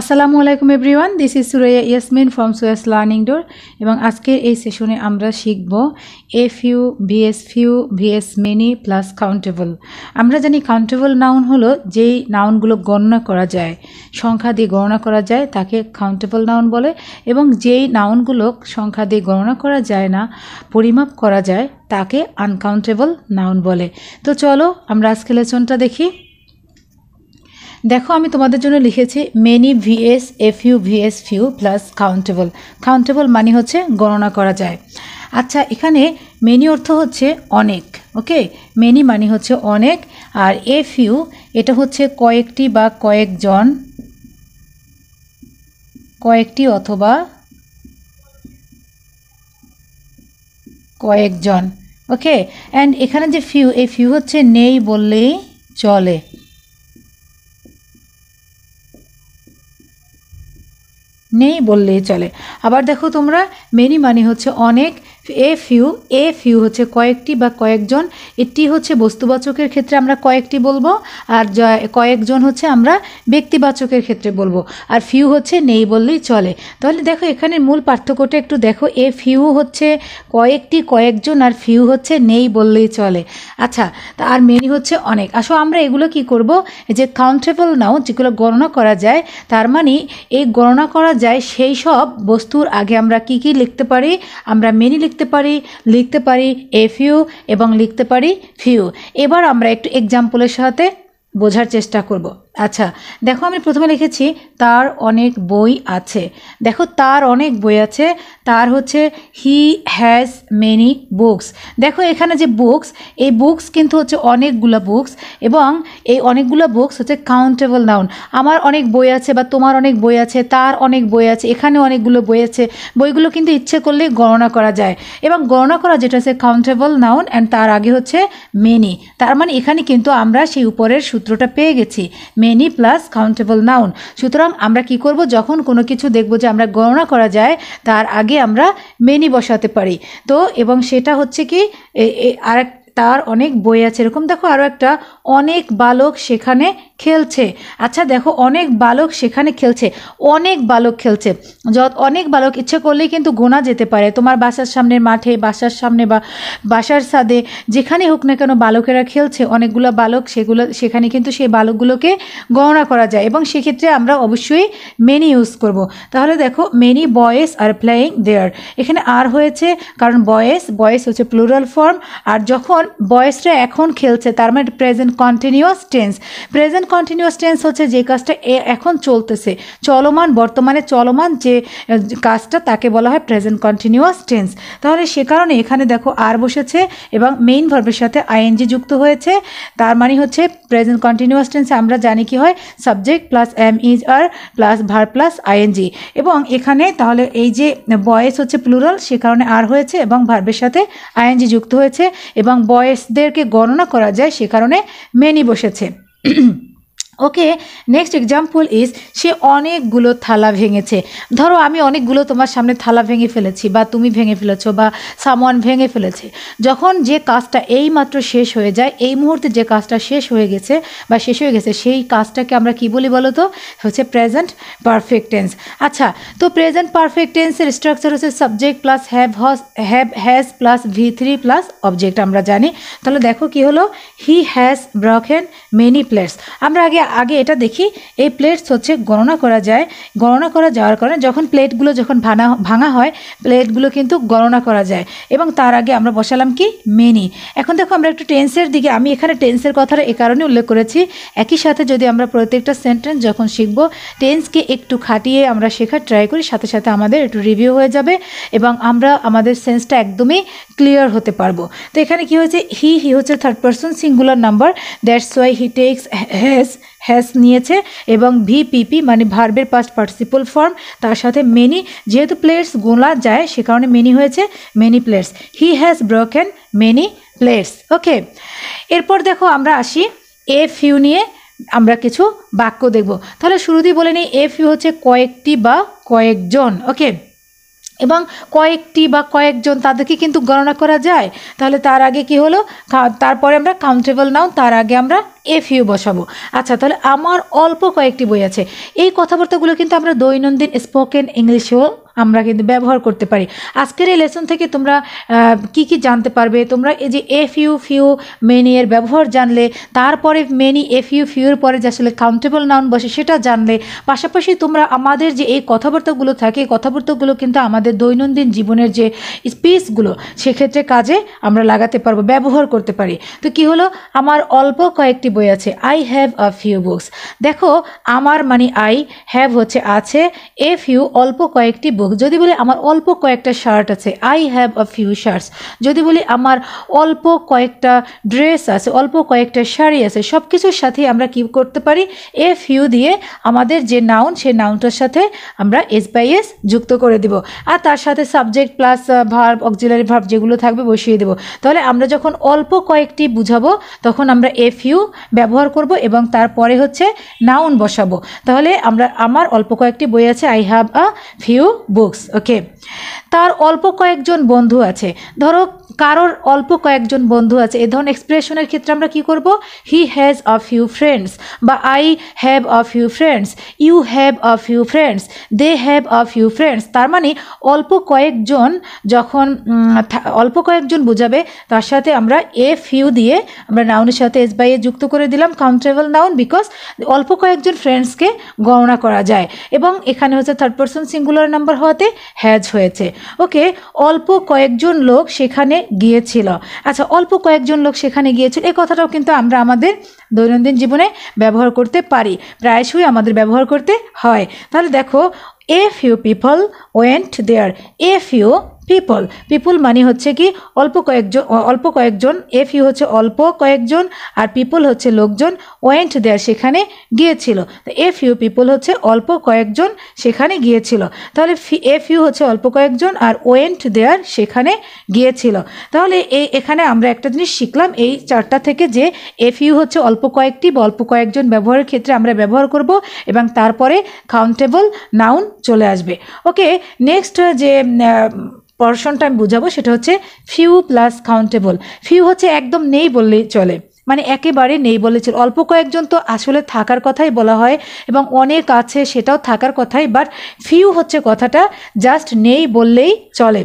আসসালামু আলাইকুম everyone this is Suraiya Yasmin from সুয়াস লার্নিং ডোর এবং আজকের এই সেশনে আমরা শিখব a few vs few vs many plus countable আমরা জানি কাউন্টেবল নাউন হলো যেই নাউনগুলো গণনা করা যায় সংখ্যা দিয়ে গণনা করা যায় তাকে কাউন্টেবল নাউন বলে এবং যেই নাউনগুলো সংখ্যা দিয়ে গণনা করা যায় না পরিমাপ করা যায় তাকে আনকাউন্টেবল নাউন বলে তো চলো আমরা আজকে লেসনটা দেখি দেখো আমি তোমাদের জন্য লিখেছি many vs a few vs few plus countable countable মানে হচ্ছে গণনা করা যায় আচ্ছা এখানে মেনি অর্থ হচ্ছে অনেক ওকে মেনি মানে হচ্ছে অনেক আর এফ ইউ এটা হচ্ছে কয়েকটি বা কয়েকজন কয়েকটি অথবা কয়েকজন ওকে অ্যান্ড এখানে যে ফিউ এই ফিউ হচ্ছে নেই বললেই চলে নেই বললেই চলে আবার দেখো তোমরা মেনি মানে হচ্ছে অনেক এ ফিউ এ ফিউ হচ্ছে কয়েকটি বা কয়েকজন এটি হচ্ছে বস্তুবাচকের ক্ষেত্রে আমরা কয়েকটি বলবো আর কয়েকজন হচ্ছে আমরা ব্যক্তিবাচকের ক্ষেত্রে বলবো আর ফিউ হচ্ছে নেই বললেই চলে তাহলে দেখো এখানে মূল পার্থক্যটা একটু দেখো এ ফিউ হচ্ছে কয়েকটি কয়েকজন আর ফিউ হচ্ছে নেই বললেই চলে আচ্ছা তা আর মেনি হচ্ছে অনেক আসো আমরা এগুলো কি করব যে কাউন্টেবল নাও যেগুলো গণনা করা যায় তার মানে এই গণনা করা যায় সেই সব বস্তুর আগে আমরা কি কি লিখতে পারি আমরা মেনি লিখতে লিখতে পারি লিখতে পারি এফিউ এবং লিখতে পারি ফিউ এবার আমরা একটু এক্সাম্পলের সাথে বোঝার চেষ্টা করব আচ্ছা দেখো আমি প্রথমে লিখেছি তার অনেক বই আছে দেখো তার অনেক বই আছে তার হচ্ছে হি হ্যাজ মেনি বুকস দেখো এখানে যে বুকস এই বুকস কিন্তু হচ্ছে অনেকগুলো বুকস এবং এই অনেকগুলো বুকস হচ্ছে কাউন্টেবল নাউন আমার অনেক বই আছে বা তোমার অনেক বই আছে তার অনেক বই আছে এখানে অনেকগুলো বই আছে বইগুলো কিন্তু ইচ্ছে করলে গণনা করা যায় এবং গণনা করা যেটা হচ্ছে কাউন্টেবল নাউন অ্যান্ড তার আগে হচ্ছে মেনি তার মানে এখানে কিন্তু আমরা সেই উপরের সূত্রটা পেয়ে গেছি মেনি প্লাস কাউন্টেবল নাউন সুতরাং আমরা কি করব যখন কোনো কিছু দেখব যে আমরা গণনা করা যায় তার আগে আমরা মেনি বসাতে পারি তো এবং সেটা হচ্ছে কি আর তার অনেক বই আছে এরকম দেখো আরও একটা অনেক বালক সেখানে খেলছে আচ্ছা দেখো অনেক বালক সেখানে খেলছে অনেক বালক খেলছে যত অনেক বালক ইচ্ছে করলেই কিন্তু গোনা যেতে পারে তোমার বাসার সামনের মাঠে বাসার সামনে বা বাসার সাদে যেখানে হোক না কেন বালকেরা খেলছে অনেকগুলো বালক সেগুলো সেখানে কিন্তু সেই বালকগুলোকে গণনা করা যায় এবং সেক্ষেত্রে আমরা অবশ্যই মেনি ইউজ করব। তাহলে দেখো মেনি বয়েস আর প্লেয়িং দেয়ার এখানে আর হয়েছে কারণ বয়েস বয়েস হচ্ছে প্লুরাল ফর্ম আর যখন বয়েসরা এখন খেলছে তার মানে present continuous tense present continuous tense হচ্ছে যে কাজটা এখন চলতেছে চলমান বর্তমানে চলমান যে কাজটা তাকে বলা হয় প্রেজেন্ট কন্টিনিউয়াস টেন্স তাহলে সে কারণে এখানে দেখো আর বসেছে এবং মেইন ভার্বের সাথে আইএনজি যুক্ত হয়েছে তার মানে হচ্ছে প্রেজেন্ট কন্টিনিউয়াস টেন্সে আমরা জানি কি হয় subject plus am is are plus verb plus ING এবং এখানে তাহলে এই যে বয়েস হচ্ছে প্লুরাল সে কারণে আর হয়েছে এবং ভার্বের সাথে আইএনজি যুক্ত হয়েছে এবং বয়েসদেরকে গণনা করা যায় সে কারণে মেনি বসেছে ওকে নেক্সট এক্সাম্পল ইজ সে অনেকগুলো থালা ভেঙেছে ধরো আমি অনেকগুলো তোমার সামনে থালা ভেঙে ফেলেছি বা তুমি ভেঙে ফেলেছো বা সামান ভেঙে ফেলেছে যখন যে কাজটা এই মাত্র শেষ হয়ে যায় এই মুহূর্তে যে কাজটা শেষ হয়ে গেছে বা শেষ হয়ে গেছে সেই কাজটাকে আমরা কি বলি বলো তো হচ্ছে প্রেজেন্ট পারফেক্ট টেন্স আচ্ছা তো প্রেজেন্ট পারফেক্ট টেন্সের স্ট্রাকচার হচ্ছে subject plus have has have has plus V three plus object আমরা জানি তাহলে দেখো কি হলো he has broken many plates আমরা আগে আগে এটা দেখি এই প্লেটস হচ্ছে গণনা করা যায় গণনা করা যাওয়ার কারণে যখন প্লেটগুলো যখন ভাঙা ভাঙা হয় প্লেটগুলো কিন্তু গণনা করা যায় এবং তার আগে আমরা বসালাম কি মেনি এখন দেখো আমরা একটু টেন্সের দিকে আমি এখানে টেন্সের কথাটা এ কারণে উল্লেখ করেছি একই সাথে যদি আমরা প্রত্যেকটা সেন্টেন্স যখন শিখব টেন্সকে একটু খাটিয়ে আমরা শেখার ট্রাই করি সাথে সাথে আমাদের একটু রিভিউ হয়ে যাবে এবং আমরা আমাদের সেন্সটা একদমই ক্লিয়ার হতে পারবো তো এখানে কি হয়েছে হি হি হচ্ছে third person singular number that's why he takes has has নিয়েছে এবং ভিপিপি মানে ভার্বের পাস্ট পার্টিসিপল ফর্ম তার সাথে মেনি যেহেতু প্লেয়ার্স গোলা যায় সে কারণে মেনি হয়েছে many players he has broken many players okay এরপর দেখো আমরা আসি এ ফিউ নিয়ে আমরা কিছু বাক্য দেখব তাহলে শুরুতেই বলে নিই এ ফিউ হচ্ছে কয়েকটি বা কয়েকজন ওকে এবং কয়েকটি বা কয়েকজন তাদেরকে কিন্তু গণনা করা যায় তাহলে তার আগে কি হলো তারপরে আমরা কাউন্টেবল নাও তার আগে আমরা এফ ইউ বসাবো আচ্ছা তাহলে আমার অল্প কয়েকটি বই আছে এই কথাবার্তাগুলো কিন্তু আমরা দৈনন্দিন স্পোকেন ইংলিশেও আমরা কিন্তু ব্যবহার করতে পারি আজকের এই লেসন থেকে তোমরা কি কি জানতে পারবে তোমরা এই যে এফ ইউ ফিউ মেনি এর ব্যবহার জানলে তারপরে মেনি এফ ইউ ফিউর পরে যে আসলে কাউন্টেবল নাউন বসে সেটা জানলে পাশাপাশি তোমরা আমাদের যে এই কথাবার্তাগুলো থাকে কথাবার্তাগুলো কিন্তু আমাদের দৈনন্দিন জীবনের যে স্পেসগুলো সেক্ষেত্রে কাজে আমরা লাগাতে পারবো ব্যবহার করতে পারি তো কি হলো আমার অল্প কয়েকটি বই আছে I have a few books দেখো আমার মানে আই হ্যাভ হচ্ছে আছে এ ফিউ অল্প কয়েকটি বই যদি বলি আমার অল্প কয়েকটা শার্ট আছে I have a few shirts যদি বলি আমার অল্প কয়েকটা ড্রেস আছে অল্প কয়েকটা শাড়ি আছে সব কিছুর সাথে আমরা কি করতে পারি এ ফিউ দিয়ে আমাদের যে নাউন সেই নাউনটার সাথে আমরা এস বাই এস যুক্ত করে দেবো আর তার সাথে subject plus verb auxiliary verb যেগুলো থাকবে বসিয়ে দেবো তাহলে আমরা যখন অল্প কয়েকটি বুঝাবো তখন আমরা এ ফিউ ব্যবহার করব এবং তারপরে হচ্ছে নাউন বসাবো তাহলে আমরা আমার অল্প কয়েকটি বই আছে I have a few books okay তার অল্প কয়েকজন বন্ধু আছে ধরো কারোর অল্প কয়েকজন বন্ধু আছে এ ধরনের এক্সপ্রেশনের ক্ষেত্রে আমরা কি করব he has a few friends বা I have a few friends you have a few friends they have a few friends তার মানে অল্প কয়েকজন যখন অল্প কয়েকজন বোঝাবে তার সাথে আমরা এ ফিউ দিয়ে আমরা নাউনের সাথে এস বাই এ যুক্ত করে দিলাম কাউন্টেবল নাউন বিকজ অল্প কয়েকজন ফ্রেন্ডসকে গণনা করা যায় এবং এখানে হচ্ছে থার্ড পারসন সিঙ্গুলার নাম্বার হওয়াতে হ্যাজ হয়েছে ওকে অল্প কয়েকজন লোক সেখানে গিয়েছিল আচ্ছা অল্প কয়েকজন লোক সেখানে গিয়েছিল এই কথাটাও কিন্তু আমরা আমাদের দৈনন্দিন জীবনে ব্যবহার করতে পারি প্রায়শই আমাদের ব্যবহার করতে হয় তাহলে দেখো a few people went there a few people people মানে হচ্ছে কি অল্প কয়েকজন অল্প কয়েকজন এফ ইউ হচ্ছে অল্প কয়েকজন আর পিপল হচ্ছে লোকজন ওয়েন্ট দেয়ার সেখানে গিয়েছিল তো এফ ইউ পিপল হচ্ছে অল্প কয়েকজন সেখানে গিয়েছিল তাহলে এফ ইউ হচ্ছে অল্প কয়েকজন আর ওয়েন্ট দেয়ার সেখানে গিয়েছিল তাহলে এই এখানে আমরা একটা জিনিস শিখলাম এই চারটা থেকে যে এফ ইউ হচ্ছে অল্প কয়েকটি বা অল্প কয়েকজন ব্যবহারের ক্ষেত্রে আমরা ব্যবহার করব এবং তারপরে কাউন্টেবল নাউন চলে আসবে ওকে নেক্সট যে পর্শনটা আমি বোঝাবো সেটা হচ্ছে ফিউ প্লাস কাউন্টেবল ফিউ হচ্ছে একদম নেই বললেই চলে মানে একেবারে নেই চলে অল্প কয়েকজন তো আসলে থাকার কথাই বলা হয় এবং অনেক আছে সেটাও থাকার কথাই বাট ফিউ হচ্ছে কথাটা জাস্ট নেই বললেই চলে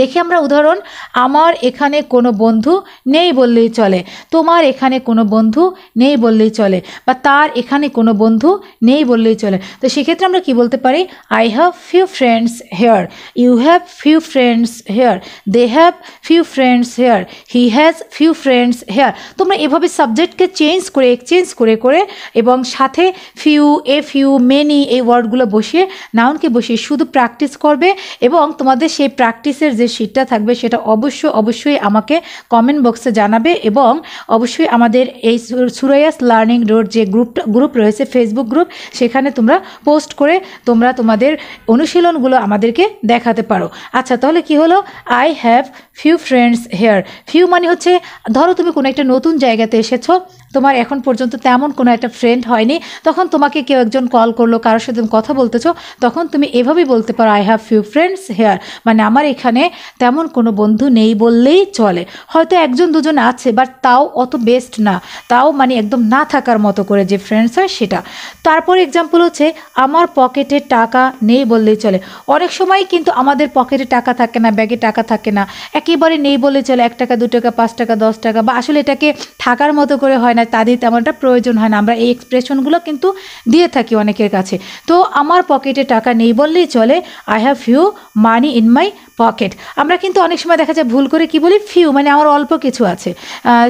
দেখি আমরা উদাহরণ আমার এখানে কোনো বন্ধু নেই বললেই চলে তোমার এখানে কোনো বন্ধু নেই বললেই চলে বা তার এখানে কোনো বন্ধু নেই বললেই চলে তো সেক্ষেত্রে আমরা কি বলতে পারি I have few friends here you have few friends here they have few friends here he has few friends here তোমরা এভাবে সাবজেক্টকে চেঞ্জ করে এক্সচেঞ্জ করে করে এবং সাথে ফিউ এ ফিউ মেনি এই ওয়ার্ডগুলো বসিয়ে নাউনকে বসিয়ে শুধু প্র্যাকটিস করবে এবং তোমাদের সেই প্র্যাকটিসের যে শীতটা থাকবে সেটা অবশ্য অবশ্যই আমাকে কমেন্ট বক্সে জানাবে এবং অবশ্যই আমাদের এই সুরাইয়াস লার্নিং রোড যে গ্রুপটা গ্রুপ রয়েছে ফেসবুক গ্রুপ সেখানে তোমরা পোস্ট করে তোমরা তোমাদের অনুশীলনগুলো আমাদেরকে দেখাতে পারো আচ্ছা তাহলে কি হলো I have few friends here few মানে হচ্ছে ধরো তুমি কোনো একটা নতুন জায়গাতে এসেছো তোমার এখন পর্যন্ত তেমন কোনো একটা ফ্রেন্ড হয়নি তখন তোমাকে কেউ একজন কল করলো কারোর সাথে কথা বলতেছো তখন তুমি এভাবেই বলতে পারো I have few friends here মানে আমার এখানে তেমন কোনো বন্ধু নেই বললেই চলে হয়তো একজন দুজন আছে বাট তাও অত বেস্ট না তাও মানে একদম না থাকার মতো করে যে ফ্রেন্ডস হয় সেটা তারপর এক্সাম্পল হচ্ছে আমার পকেটে টাকা নেই বললেই চলে অনেক সময় কিন্তু আমাদের পকেটে টাকা থাকে না ব্যাগে টাকা থাকে না একেবারে নেই বললেই চলে এক টাকা দু টাকা পাঁচ টাকা দশ টাকা বা আসলে এটাকে থাকার মতো করে হয় না মানে তাদের তেমনটা প্রয়োজন হয় না আমরা এই এক্সপ্রেশনগুলো কিন্তু দিয়ে থাকি অনেকের কাছে তো আমার পকেটে টাকা নেই বললেই চলে I have few money in my pocket আমরা কিন্তু অনেক সময় দেখা যায় ভুল করে কি বলি ফিউ মানে আমার অল্প কিছু আছে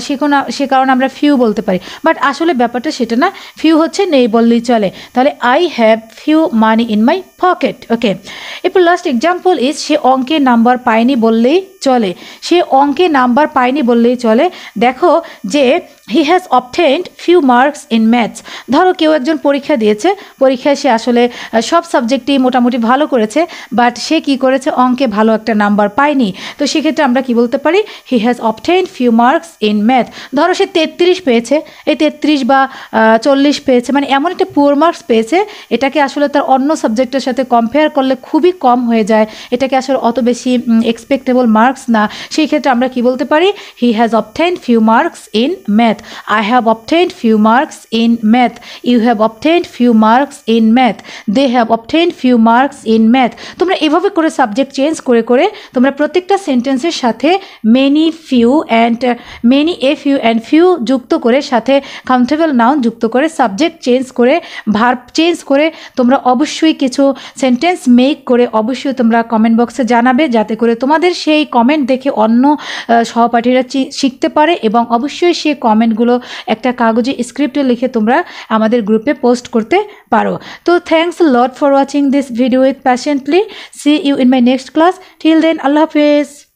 সে কোনো সে কারণে আমরা ফিউ বলতে পারি বাট আসলে ব্যাপারটা সেটা না ফিউ হচ্ছে নেই বললেই চলে তাহলে I have few money in my pocket okay এরপর লাস্ট এক্সাম্পল ইজ সে অঙ্কে নাম্বার পায়নি বললেই চলে সে অঙ্কে নাম্বার পায়নি বললেই চলে দেখো যে he has obtained few marks in maths ধরো কেউ একজন পরীক্ষা দিয়েছে পরীক্ষায় সে আসলে সব সাবজেক্টেই মোটামুটি ভালো করেছে বাট সে কি করেছে অঙ্কে ভালো একটা নাম্বার পায়নি তো সেক্ষেত্রে আমরা কি বলতে পারি he has obtained few marks in math ধরো সে তেত্রিশ পেয়েছে এই তেত্রিশ বা চল্লিশ পেয়েছে মানে এমন একটা পুয়ার মার্কস পেয়েছে এটাকে আসলে তার অন্য সাবজেক্টের সাথে কম্পেয়ার করলে খুবই কম হয়ে যায় এটাকে আসলে অত বেশি এক্সপেক্টেবল মার্কস না সেই ক্ষেত্রে আমরা কি বলতে পারি he has obtained few marks in math math. I have obtained few marks in math. You have obtained few marks in math. They have obtained few marks in math. তোমরা এভাবে করে সাবজেক্ট চেঞ্জ করে করে তোমরা প্রত্যেকটা সেন্টেন্সের সাথে many few and many a few and few যুক্ত করে সাথে কাউন্টেবল নাউন যুক্ত করে সাবজেক্ট চেঞ্জ করে ভার্ব চেঞ্জ করে তোমরা অবশ্যই কিছু সেন্টেন্স মেক করে অবশ্যই তোমরা কমেন্ট বক্সে জানাবে যাতে করে তোমাদের সেই কমেন্ট দেখে অন্য সহপাঠীরা শিখতে পারে এবং অবশ্যই সে কমেন্ট পয়েন্টগুলো একটা কাগজে স্ক্রিপ্টে লিখে তোমরা আমাদের গ্রুপে পোস্ট করতে পারো তো thanks lot for watching this video with patiently see you in my next class till then আল্লাহ হাফেজ